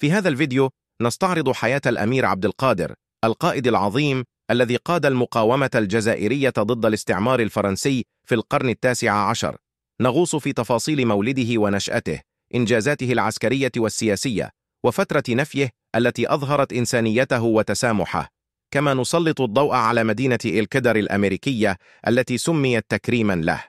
في هذا الفيديو نستعرض حياة الأمير عبد القادر القائد العظيم الذي قاد المقاومة الجزائرية ضد الاستعمار الفرنسي في القرن التاسع عشر نغوص في تفاصيل مولده ونشأته إنجازاته العسكرية والسياسية وفترة نفيه التي أظهرت إنسانيته وتسامحه كما نسلط الضوء على مدينة الكدر الأمريكية التي سميت تكريما له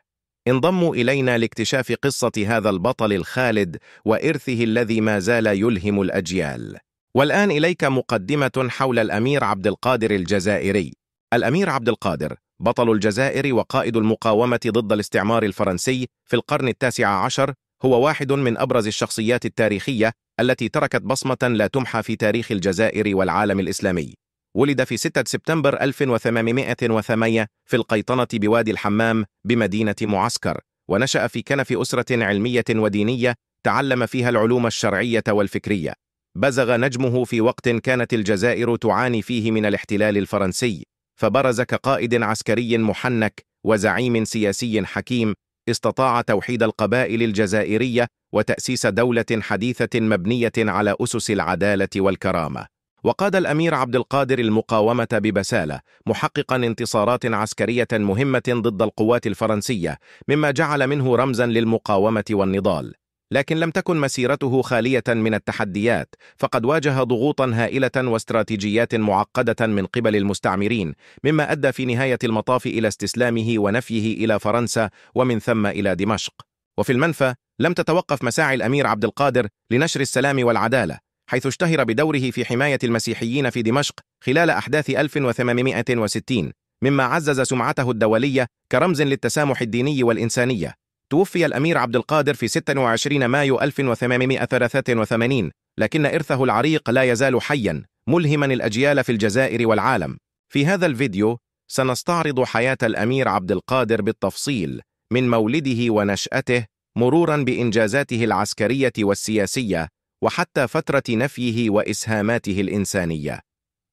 انضموا إلينا لاكتشاف قصة هذا البطل الخالد وإرثه الذي ما زال يلهم الأجيال والآن إليك مقدمة حول الأمير عبد القادر الجزائري الأمير عبد القادر بطل الجزائر وقائد المقاومة ضد الاستعمار الفرنسي في القرن التاسع عشر هو واحد من أبرز الشخصيات التاريخية التي تركت بصمة لا تمحى في تاريخ الجزائر والعالم الإسلامي ولد في 6 سبتمبر 1808 في القيطنة بوادي الحمام بمدينة معسكر ونشأ في كنف أسرة علمية ودينية تعلم فيها العلوم الشرعية والفكرية بزغ نجمه في وقت كانت الجزائر تعاني فيه من الاحتلال الفرنسي فبرز كقائد عسكري محنك وزعيم سياسي حكيم استطاع توحيد القبائل الجزائرية وتأسيس دولة حديثة مبنية على أسس العدالة والكرامة وقاد الأمير عبد القادر المقاومة ببسالة محققا انتصارات عسكرية مهمة ضد القوات الفرنسية مما جعل منه رمزا للمقاومة والنضال لكن لم تكن مسيرته خالية من التحديات فقد واجه ضغوطا هائلة واستراتيجيات معقدة من قبل المستعمرين مما أدى في نهاية المطاف إلى استسلامه ونفيه إلى فرنسا ومن ثم إلى دمشق وفي المنفى لم تتوقف مساعي الأمير عبد القادر لنشر السلام والعدالة حيث اشتهر بدوره في حماية المسيحيين في دمشق خلال أحداث 1860 مما عزز سمعته الدولية كرمز للتسامح الديني والإنسانية توفي الأمير عبد القادر في 26 مايو 1883 لكن إرثه العريق لا يزال حياً ملهما الأجيال في الجزائر والعالم في هذا الفيديو سنستعرض حياة الأمير عبد القادر بالتفصيل من مولده ونشأته مرورا بإنجازاته العسكرية والسياسية وحتى فترة نفيه وإسهاماته الإنسانية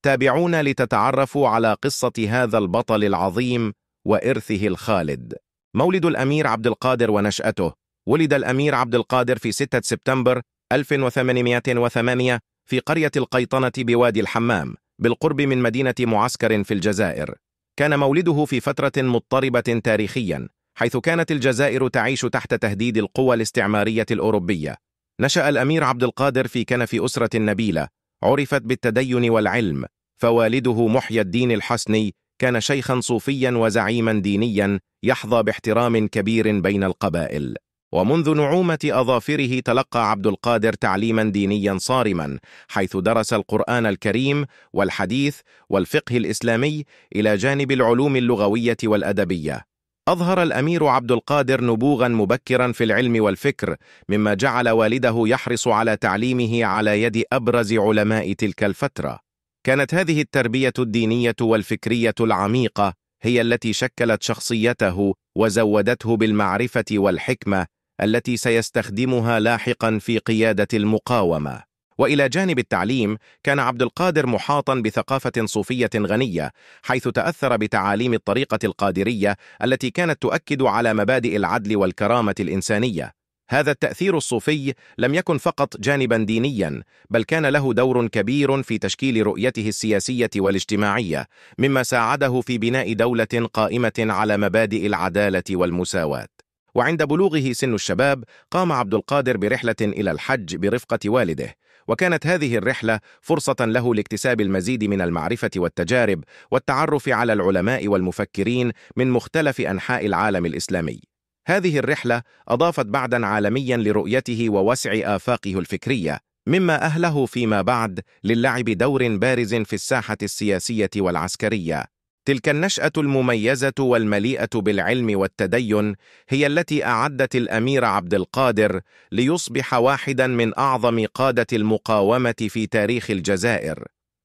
تابعونا لتتعرفوا على قصة هذا البطل العظيم وإرثه الخالد مولد الأمير عبد القادر ونشأته ولد الأمير عبد القادر في 6 سبتمبر 1808 في قرية القيطنة بوادي الحمام بالقرب من مدينة معسكر في الجزائر كان مولده في فترة مضطربة تاريخياً حيث كانت الجزائر تعيش تحت تهديد القوى الاستعمارية الأوروبية نشأ الأمير عبد القادر في كنف أسرة نبيلة عرفت بالتدين والعلم فوالده محي الدين الحسني كان شيخا صوفيا وزعيما دينيا يحظى باحترام كبير بين القبائل ومنذ نعومة أظافره تلقى عبد القادر تعليما دينيا صارما حيث درس القرآن الكريم والحديث والفقه الإسلامي إلى جانب العلوم اللغوية والأدبية أظهر الأمير عبد القادر نبوغا مبكرا في العلم والفكر مما جعل والده يحرص على تعليمه على يد أبرز علماء تلك الفترة كانت هذه التربية الدينية والفكرية العميقة هي التي شكلت شخصيته وزودته بالمعرفة والحكمة التي سيستخدمها لاحقا في قيادة المقاومة وإلى جانب التعليم كان عبد القادر محاطا بثقافة صوفية غنية حيث تأثر بتعاليم الطريقة القادرية التي كانت تؤكد على مبادئ العدل والكرامة الإنسانية هذا التأثير الصوفي لم يكن فقط جانبا دينيا بل كان له دور كبير في تشكيل رؤيته السياسية والاجتماعية مما ساعده في بناء دولة قائمة على مبادئ العدالة والمساواة وعند بلوغه سن الشباب قام عبد القادر برحلة إلى الحج برفقة والده وكانت هذه الرحلة فرصة له لاكتساب المزيد من المعرفة والتجارب والتعرف على العلماء والمفكرين من مختلف أنحاء العالم الإسلامي هذه الرحلة أضافت بعدا عالميا لرؤيته ووسع آفاقه الفكرية مما أهله فيما بعد للعب دور بارز في الساحة السياسية والعسكرية تلك النشأة المميزة والمليئة بالعلم والتدين هي التي أعدت الأمير عبد القادر ليصبح واحدا من أعظم قادة المقاومة في تاريخ الجزائر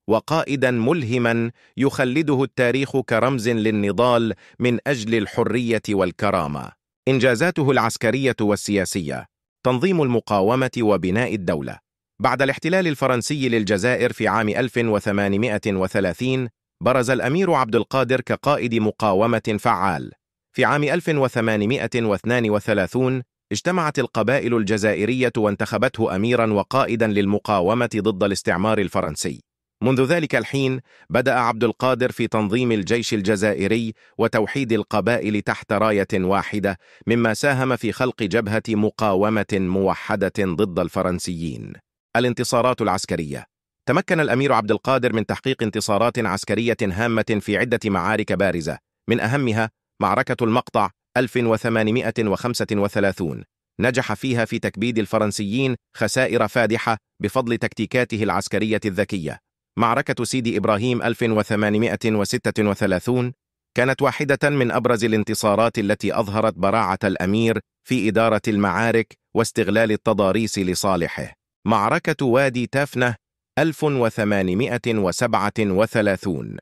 وقائدا ملهما يخلده التاريخ كرمز للنضال من أجل الحرية والكرامة إنجازاته العسكرية والسياسية تنظيم المقاومة وبناء الدولة بعد الاحتلال الفرنسي للجزائر في عام 1830 برز الأمير عبد القادر كقائد مقاومة فعال في عام 1832 اجتمعت القبائل الجزائرية وانتخبته أميرا وقائدا للمقاومة ضد الاستعمار الفرنسي منذ ذلك الحين بدأ عبد القادر في تنظيم الجيش الجزائري وتوحيد القبائل تحت راية واحدة مما ساهم في خلق جبهة مقاومة موحدة ضد الفرنسيين الانتصارات العسكرية تمكن الأمير عبد القادر من تحقيق انتصارات عسكرية هامة في عدة معارك بارزة من أهمها معركة المقطع 1835 نجح فيها في تكبيد الفرنسيين خسائر فادحة بفضل تكتيكاته العسكرية الذكية معركة سيدي إبراهيم 1836 كانت واحدة من أبرز الانتصارات التي أظهرت براعة الأمير في إدارة المعارك واستغلال التضاريس لصالحه معركة وادي تافنة 1837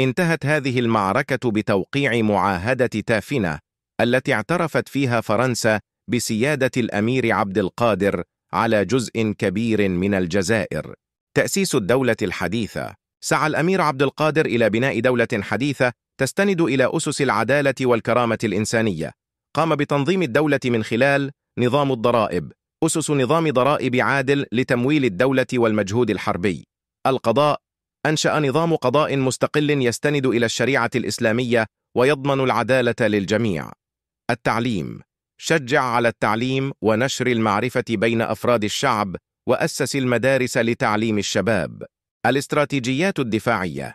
انتهت هذه المعركة بتوقيع معاهدة تافنة التي اعترفت فيها فرنسا بسيادة الأمير عبد القادر على جزء كبير من الجزائر تأسيس الدولة الحديثة سعى الأمير عبد القادر إلى بناء دولة حديثة تستند إلى أسس العدالة والكرامة الإنسانية قام بتنظيم الدولة من خلال نظام الضرائب أسس نظام ضرائب عادل لتمويل الدولة والمجهود الحربي القضاء أنشأ نظام قضاء مستقل يستند إلى الشريعة الإسلامية ويضمن العدالة للجميع التعليم شجع على التعليم ونشر المعرفة بين أفراد الشعب وأسس المدارس لتعليم الشباب الاستراتيجيات الدفاعية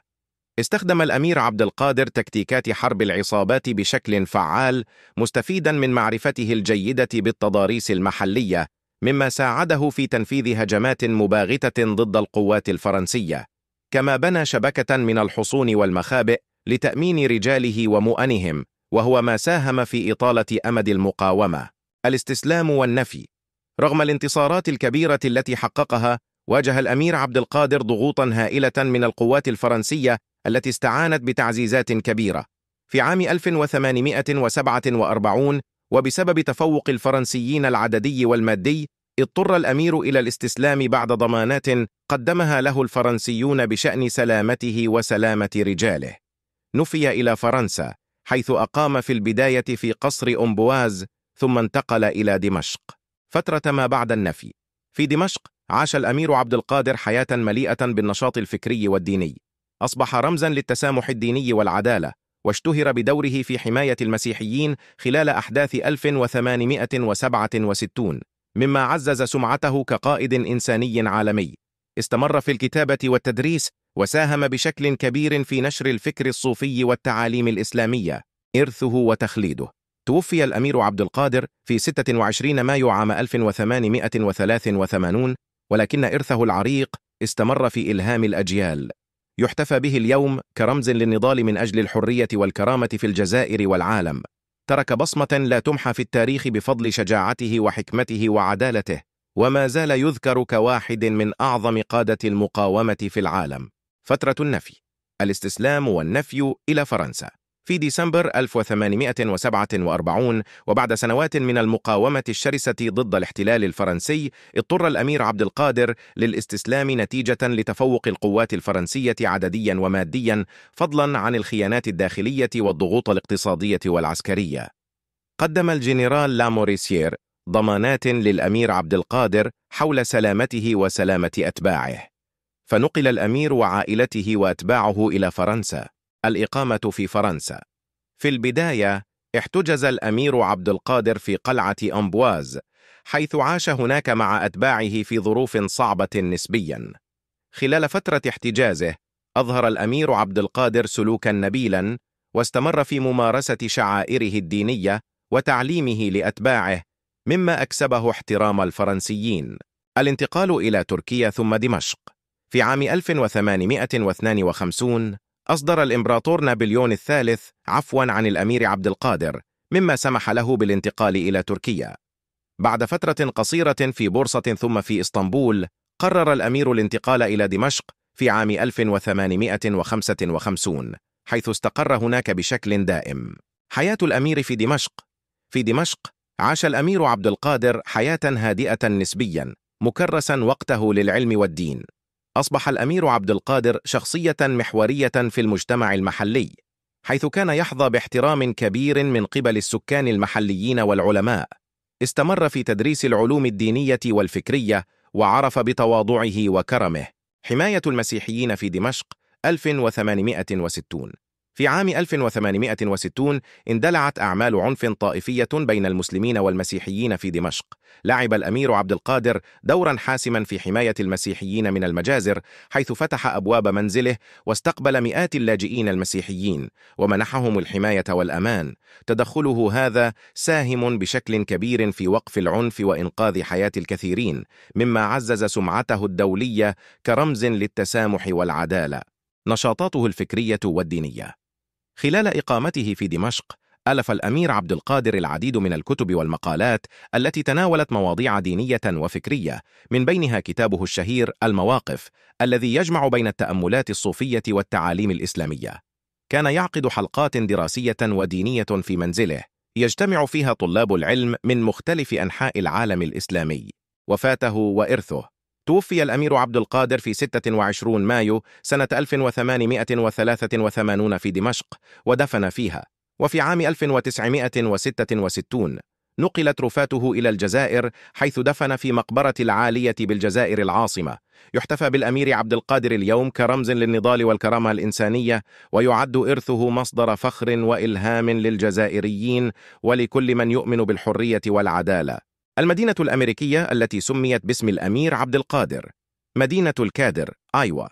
استخدم الأمير عبد القادر تكتيكات حرب العصابات بشكل فعال مستفيدا من معرفته الجيدة بالتضاريس المحلية مما ساعده في تنفيذ هجمات مباغتة ضد القوات الفرنسية كما بنى شبكة من الحصون والمخابئ لتأمين رجاله ومؤنهم وهو ما ساهم في إطالة أمد المقاومة الاستسلام والنفي رغم الانتصارات الكبيرة التي حققها واجه الأمير عبد القادر ضغوطا هائلة من القوات الفرنسية التي استعانت بتعزيزات كبيرة في عام 1847 وبسبب تفوق الفرنسيين العددي والمادي اضطر الأمير إلى الاستسلام بعد ضمانات قدمها له الفرنسيون بشأن سلامته وسلامة رجاله نفي إلى فرنسا حيث أقام في البداية في قصر أمبواز ثم انتقل إلى دمشق فترة ما بعد النفي في دمشق عاش الأمير عبد القادر حياة مليئة بالنشاط الفكري والديني أصبح رمزا للتسامح الديني والعدالة واشتهر بدوره في حماية المسيحيين خلال أحداث 1867 مما عزز سمعته كقائد إنساني عالمي استمر في الكتابة والتدريس وساهم بشكل كبير في نشر الفكر الصوفي والتعاليم الإسلامية إرثه وتخليده توفي الأمير عبد القادر في 26 مايو عام 1883 ولكن إرثه العريق استمر في إلهام الأجيال يحتفى به اليوم كرمز للنضال من أجل الحرية والكرامة في الجزائر والعالم ترك بصمة لا تمحى في التاريخ بفضل شجاعته وحكمته وعدالته وما زال يذكر كواحد من أعظم قادة المقاومة في العالم فترة النفي الاستسلام والنفي إلى فرنسا في ديسمبر 1847 وبعد سنوات من المقاومة الشرسة ضد الاحتلال الفرنسي اضطر الأمير عبد القادر للاستسلام نتيجة لتفوق القوات الفرنسية عدديا وماديا فضلا عن الخيانات الداخلية والضغوط الاقتصادية والعسكرية قدم الجنرال لاموريسير ضمانات للأمير عبد القادر حول سلامته وسلامة أتباعه فنقل الأمير وعائلته وأتباعه إلى فرنسا الإقامة في فرنسا في البداية احتجز الأمير عبد القادر في قلعة أمبواز حيث عاش هناك مع أتباعه في ظروف صعبة نسبياً خلال فترة احتجازه أظهر الأمير عبد القادر سلوكا نبيلا واستمر في ممارسة شعائره الدينية وتعليمه لأتباعه مما أكسبه احترام الفرنسيين الانتقال إلى تركيا ثم دمشق في عام 1852 أصدر الإمبراطور نابليون الثالث عفواً عن الأمير عبد القادر مما سمح له بالانتقال إلى تركيا بعد فترة قصيرة في بورصة ثم في إسطنبول قرر الأمير الانتقال إلى دمشق في عام 1855 حيث استقر هناك بشكل دائم حياة الأمير في دمشق في دمشق عاش الأمير عبد القادر حياة هادئة نسبياً مكرساً وقته للعلم والدين أصبح الأمير عبد القادر شخصية محورية في المجتمع المحلي حيث كان يحظى باحترام كبير من قبل السكان المحليين والعلماء استمر في تدريس العلوم الدينية والفكرية وعرف بتواضعه وكرمه حماية المسيحيين في دمشق 1860 في عام 1860 اندلعت أعمال عنف طائفية بين المسلمين والمسيحيين في دمشق لعب الأمير عبد القادر دورا حاسما في حماية المسيحيين من المجازر حيث فتح أبواب منزله واستقبل مئات اللاجئين المسيحيين ومنحهم الحماية والأمان تدخله هذا ساهم بشكل كبير في وقف العنف وإنقاذ حياة الكثيرين مما عزز سمعته الدولية كرمز للتسامح والعدالة نشاطاته الفكرية والدينية خلال إقامته في دمشق ألف الأمير عبد القادر العديد من الكتب والمقالات التي تناولت مواضيع دينية وفكرية من بينها كتابه الشهير المواقف الذي يجمع بين التأملات الصوفية والتعاليم الإسلامية كان يعقد حلقات دراسية ودينية في منزله يجتمع فيها طلاب العلم من مختلف أنحاء العالم الإسلامي وفاته وإرثه توفي الأمير عبد القادر في 26 مايو سنة 1883 في دمشق ودفن فيها وفي عام 1966 نقلت رفاته إلى الجزائر حيث دفن في مقبرة العالية بالجزائر العاصمة يحتفى بالأمير عبد القادر اليوم كرمز للنضال والكرامة الإنسانية ويعد إرثه مصدر فخر وإلهام للجزائريين ولكل من يؤمن بالحرية والعدالة المدينة الأمريكية التي سميت باسم الأمير عبد القادر مدينة الكادر آيوا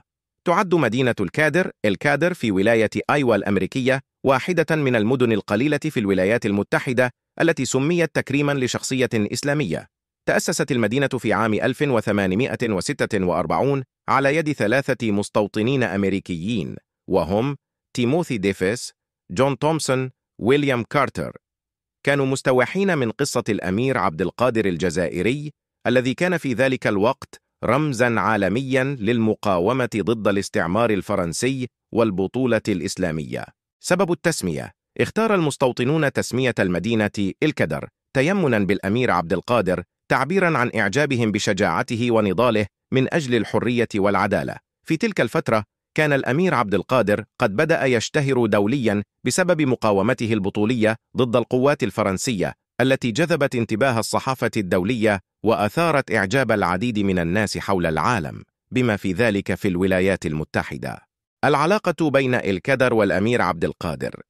تعد مدينة الكادر الكادر في ولاية آيوا الأمريكية واحدة من المدن القليلة في الولايات المتحدة التي سميت تكريما لشخصية إسلامية تأسست المدينة في عام 1846 على يد ثلاثة مستوطنين أمريكيين وهم تيموثي ديفيس، جون تومسون، ويليام كارتر كانوا مستوحين من قصة الأمير عبد القادر الجزائري الذي كان في ذلك الوقت رمزا عالميا للمقاومة ضد الاستعمار الفرنسي والبطولة الإسلامية سبب التسمية اختار المستوطنون تسمية المدينة الكدر تيمنا بالأمير عبد القادر تعبيرا عن إعجابهم بشجاعته ونضاله من أجل الحرية والعدالة في تلك الفترة كان الأمير عبد القادر قد بدأ يشتهر دوليا بسبب مقاومته البطولية ضد القوات الفرنسية التي جذبت انتباه الصحافة الدولية وأثارت إعجاب العديد من الناس حول العالم بما في ذلك في الولايات المتحدة العلاقة بين الكدر والأمير عبد القادر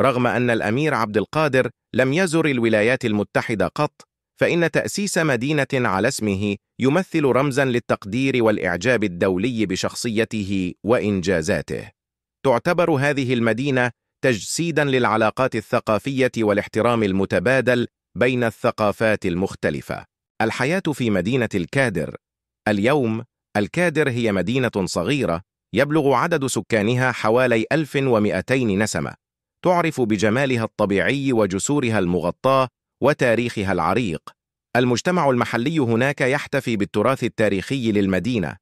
رغم أن الأمير عبد القادر لم يزر الولايات المتحدة قط فإن تأسيس مدينة على اسمه يمثل رمزا للتقدير والإعجاب الدولي بشخصيته وإنجازاته تعتبر هذه المدينة تجسيدا للعلاقات الثقافية والاحترام المتبادل بين الثقافات المختلفة الحياة في مدينة الكادر اليوم الكادر هي مدينة صغيرة يبلغ عدد سكانها حوالي 1200 نسمة تعرف بجمالها الطبيعي وجسورها المغطاة وتاريخها العريق المجتمع المحلي هناك يحتفي بالتراث التاريخي للمدينة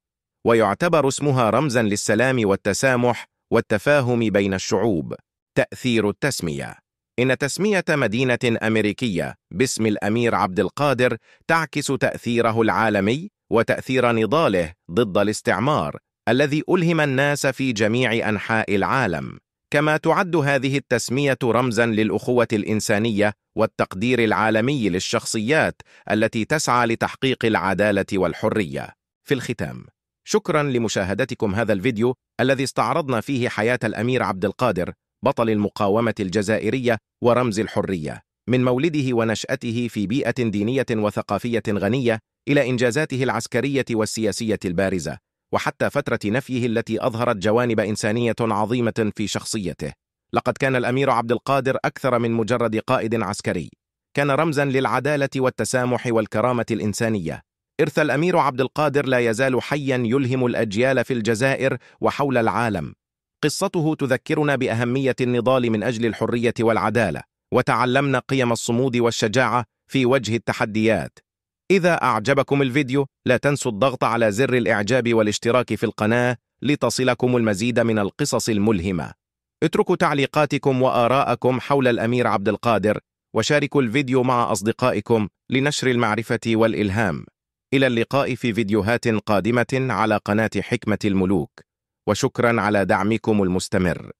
ويعتبر اسمها رمزا للسلام والتسامح والتفاهم بين الشعوب تأثير التسمية إن تسمية مدينة أمريكية باسم الأمير عبد القادر تعكس تأثيره العالمي وتأثير نضاله ضد الاستعمار الذي ألهم الناس في جميع أنحاء العالم كما تعد هذه التسمية رمزا للأخوة الإنسانية والتقدير العالمي للشخصيات التي تسعى لتحقيق العدالة والحرية في الختام شكرا لمشاهدتكم هذا الفيديو الذي استعرضنا فيه حياة الأمير عبد القادر بطل المقاومة الجزائرية ورمز الحرية من مولده ونشأته في بيئة دينية وثقافية غنية إلى إنجازاته العسكرية والسياسية البارزة وحتى فترة نفيه التي أظهرت جوانب إنسانية عظيمة في شخصيته لقد كان الأمير عبد القادر أكثر من مجرد قائد عسكري كان رمزا للعدالة والتسامح والكرامة الإنسانية إرث الأمير عبد القادر لا يزال حيا يلهم الأجيال في الجزائر وحول العالم قصته تذكرنا بأهمية النضال من أجل الحرية والعدالة وتعلمنا قيم الصمود والشجاعة في وجه التحديات إذا أعجبكم الفيديو لا تنسوا الضغط على زر الإعجاب والاشتراك في القناة لتصلكم المزيد من القصص الملهمة اتركوا تعليقاتكم وآراءكم حول الأمير عبد القادر وشاركوا الفيديو مع أصدقائكم لنشر المعرفة والإلهام إلى اللقاء في فيديوهات قادمة على قناة حكمة الملوك وشكرا على دعمكم المستمر